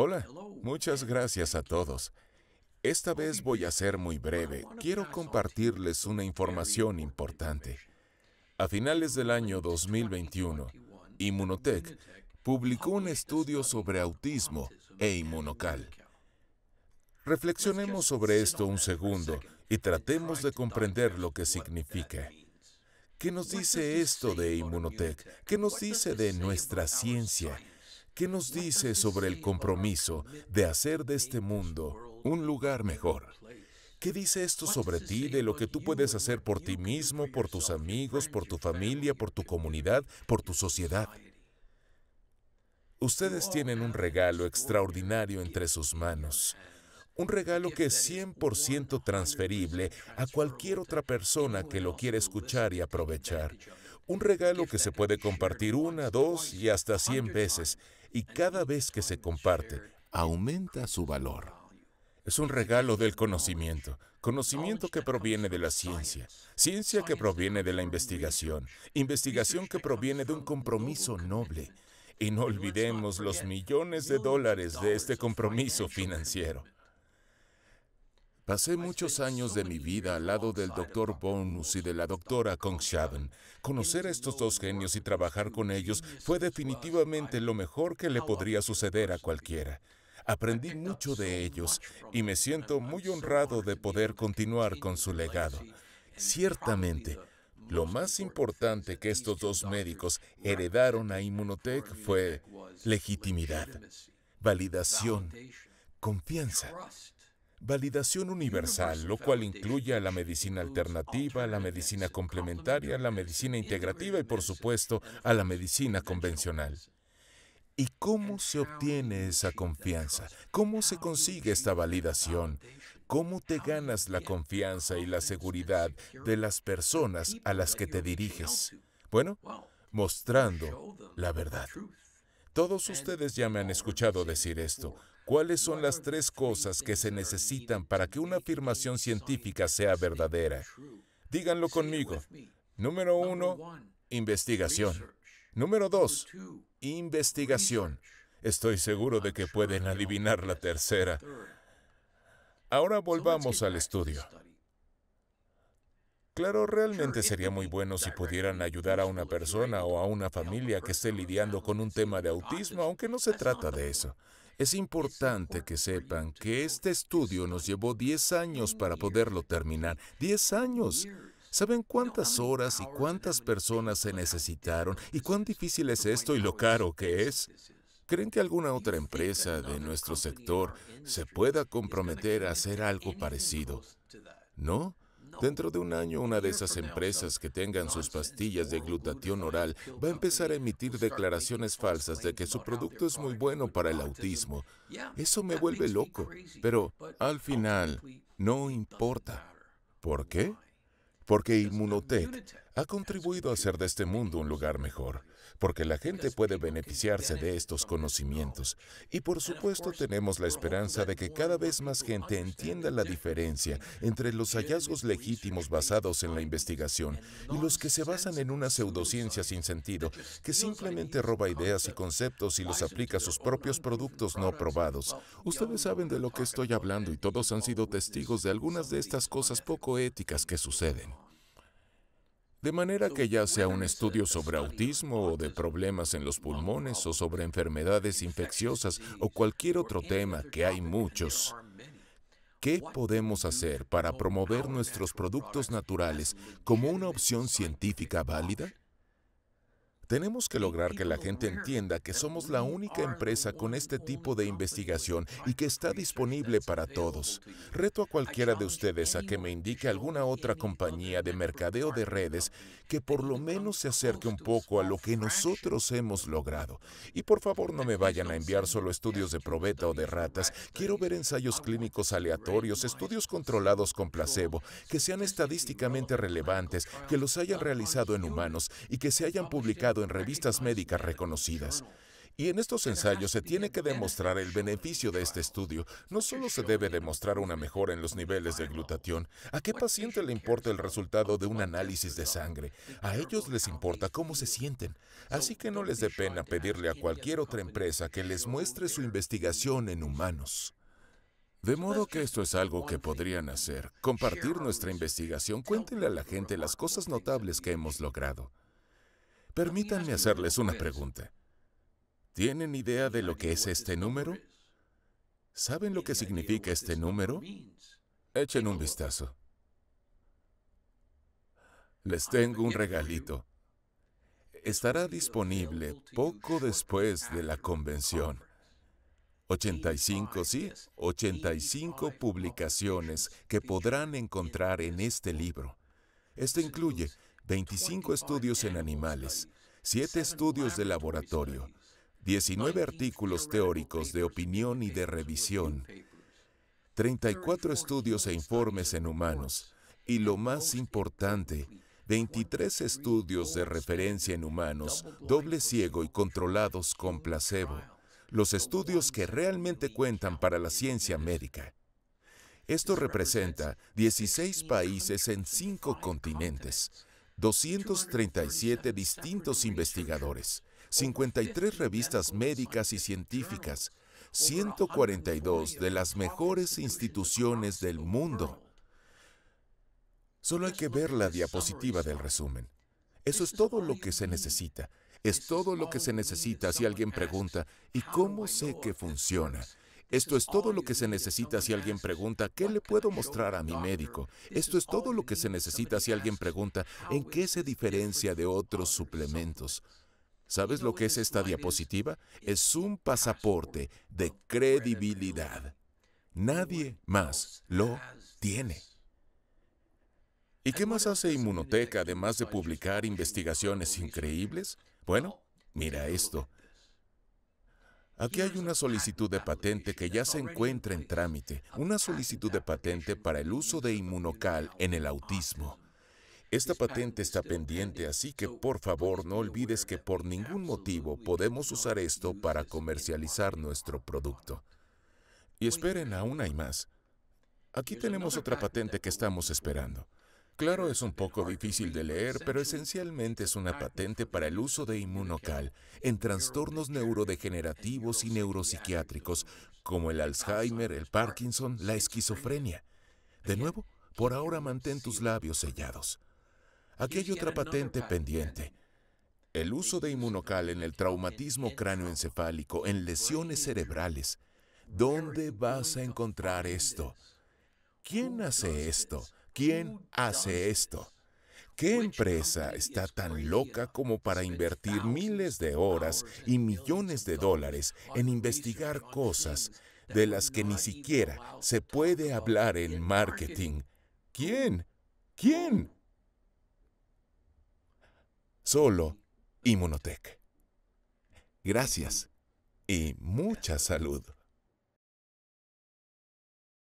Hola, muchas gracias a todos. Esta vez voy a ser muy breve. Quiero compartirles una información importante. A finales del año 2021, Immunotech publicó un estudio sobre autismo e inmunocal. Reflexionemos sobre esto un segundo y tratemos de comprender lo que significa. ¿Qué nos dice esto de Immunotech? ¿Qué nos dice de nuestra ciencia? ¿Qué nos dice sobre el compromiso de hacer de este mundo un lugar mejor? ¿Qué dice esto sobre ti, de lo que tú puedes hacer por ti mismo, por tus amigos, por tu familia, por tu comunidad, por tu sociedad? Ustedes tienen un regalo extraordinario entre sus manos. Un regalo que es 100% transferible a cualquier otra persona que lo quiera escuchar y aprovechar. Un regalo que se puede compartir una, dos y hasta 100 veces y cada vez que se comparte, aumenta su valor. Es un regalo del conocimiento, conocimiento que proviene de la ciencia, ciencia que proviene de la investigación, investigación que proviene de un compromiso noble. Y no olvidemos los millones de dólares de este compromiso financiero. Pasé muchos años de mi vida al lado del doctor Bonus y de la doctora Kongshaven. Conocer a estos dos genios y trabajar con ellos fue definitivamente lo mejor que le podría suceder a cualquiera. Aprendí mucho de ellos y me siento muy honrado de poder continuar con su legado. Ciertamente, lo más importante que estos dos médicos heredaron a Immunotech fue legitimidad, validación, confianza. Validación universal, lo cual incluye a la medicina alternativa, a la medicina complementaria, a la medicina integrativa y, por supuesto, a la medicina convencional. ¿Y cómo se obtiene esa confianza? ¿Cómo se consigue esta validación? ¿Cómo te ganas la confianza y la seguridad de las personas a las que te diriges? Bueno, mostrando la verdad. Todos ustedes ya me han escuchado decir esto. ¿Cuáles son las tres cosas que se necesitan para que una afirmación científica sea verdadera? Díganlo conmigo. Número uno, investigación. Número dos, investigación. Estoy seguro de que pueden adivinar la tercera. Ahora volvamos al estudio. Claro, realmente sería muy bueno si pudieran ayudar a una persona o a una familia que esté lidiando con un tema de autismo, aunque no se trata de eso. Es importante que sepan que este estudio nos llevó 10 años para poderlo terminar. 10 años. ¿Saben cuántas horas y cuántas personas se necesitaron y cuán difícil es esto y lo caro que es? ¿Creen que alguna otra empresa de nuestro sector se pueda comprometer a hacer algo parecido? ¿No? Dentro de un año, una de esas empresas que tengan sus este, pastillas de glutatión oral va a empezar a emitir declaraciones falsas de que su producto es muy bueno para el autismo. Eso me vuelve loco, pero al final no importa. ¿Por qué? Porque Inmunotech ha contribuido a hacer de este mundo un lugar mejor, porque la gente puede beneficiarse de estos conocimientos. Y por supuesto tenemos la esperanza de que cada vez más gente entienda la diferencia entre los hallazgos legítimos basados en la investigación y los que se basan en una pseudociencia sin sentido, que simplemente roba ideas y conceptos y los aplica a sus propios productos no probados. Ustedes saben de lo que estoy hablando y todos han sido testigos de algunas de estas cosas poco éticas que suceden. De manera que ya sea un estudio sobre autismo o de problemas en los pulmones o sobre enfermedades infecciosas o cualquier otro tema, que hay muchos, ¿qué podemos hacer para promover nuestros productos naturales como una opción científica válida? Tenemos que lograr que la gente entienda que somos la única empresa con este tipo de investigación y que está disponible para todos. Reto a cualquiera de ustedes a que me indique alguna otra compañía de mercadeo de redes que por lo menos se acerque un poco a lo que nosotros hemos logrado. Y por favor no me vayan a enviar solo estudios de probeta o de ratas. Quiero ver ensayos clínicos aleatorios, estudios controlados con placebo, que sean estadísticamente relevantes, que los hayan realizado en humanos y que se hayan publicado en revistas médicas reconocidas. Y en estos ensayos se tiene que demostrar el beneficio de este estudio. No solo se debe demostrar una mejora en los niveles de glutatión. ¿A qué paciente le importa el resultado de un análisis de sangre? A ellos les importa cómo se sienten. Así que no les dé pena pedirle a cualquier otra empresa que les muestre su investigación en humanos. De modo que esto es algo que podrían hacer, compartir nuestra investigación, cuéntenle a la gente las cosas notables que hemos logrado. Permítanme hacerles una pregunta. ¿Tienen idea de lo que es este número? ¿Saben lo que significa este número? Echen un vistazo. Les tengo un regalito. Estará disponible poco después de la convención. 85, sí, 85 publicaciones que podrán encontrar en este libro. Esto incluye 25 estudios en animales, 7 estudios de laboratorio, 19 artículos teóricos de opinión y de revisión, 34 estudios e informes en humanos, y lo más importante, 23 estudios de referencia en humanos, doble ciego y controlados con placebo, los estudios que realmente cuentan para la ciencia médica. Esto representa 16 países en 5 continentes. 237 distintos investigadores, 53 revistas médicas y científicas, 142 de las mejores instituciones del mundo. Solo hay que ver la diapositiva del resumen. Eso es todo lo que se necesita. Es todo lo que se necesita si alguien pregunta, ¿y cómo sé que funciona? Esto es todo lo que se necesita si alguien pregunta, ah, ¿qué le puedo mostrar a mi médico? Esto es todo lo que se necesita si alguien pregunta, ¿en qué se diferencia de otros suplementos? ¿Sabes lo que es esta diapositiva? Es un pasaporte de credibilidad. Nadie más lo tiene. ¿Y qué más hace Inmunoteca además de publicar investigaciones increíbles? Bueno, mira esto. Aquí hay una solicitud de patente que ya se encuentra en trámite, una solicitud de patente para el uso de inmunocal en el autismo. Esta patente está pendiente, así que por favor no olvides que por ningún motivo podemos usar esto para comercializar nuestro producto. Y esperen, aún hay más. Aquí tenemos otra patente que estamos esperando. Claro, es un poco difícil de leer, pero esencialmente es una patente para el uso de inmunocal en trastornos neurodegenerativos y neuropsiquiátricos, como el Alzheimer, el Parkinson, la esquizofrenia. De nuevo, por ahora mantén tus labios sellados. Aquí hay otra patente pendiente. El uso de inmunocal en el traumatismo cráneoencefálico, en lesiones cerebrales. ¿Dónde vas a encontrar esto? ¿Quién hace esto? ¿Quién hace esto? ¿Qué empresa está tan loca como para invertir miles de horas y millones de dólares en investigar cosas de las que ni siquiera se puede hablar en marketing? ¿Quién? ¿Quién? Solo Immunotech. Gracias y mucha salud.